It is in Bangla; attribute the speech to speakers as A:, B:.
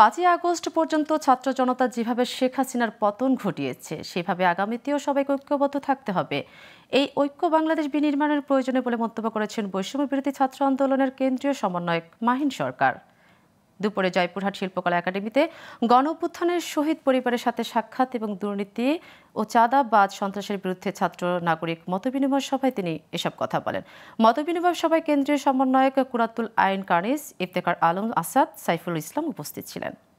A: পাঁচই আগস্ট পর্যন্ত ছাত্র জনতা যেভাবে শেখ হাসিনার পতন ঘটিয়েছে সেভাবে আগামীতেও সবাইকে ঐক্যবদ্ধ থাকতে হবে এই ঐক্য বাংলাদেশ বিনির্মাণের প্রয়োজনে বলে মন্তব্য করেছেন বৈষম্য বিরোধী ছাত্র আন্দোলনের কেন্দ্রীয় সমন্বয়ক মাহিন সরকার দুপুরে জয়পুরহাট শিল্পকলা একাডেমিতে গণঅভ্যুত্থানের শহীদ পরিবারের সাথে সাক্ষাৎ এবং দুর্নীতি ও চাঁদাবাদ সন্ত্রাসের বিরুদ্ধে ছাত্র নাগরিক মতবিনিময় সভায় তিনি এসব কথা বলেন মতবিনিময় সভায় কেন্দ্রীয় সমন্বয়ক কুরাতুল আইন কানিস ইফতেকার আলম আসাদ সাইফুল ইসলাম উপস্থিত ছিলেন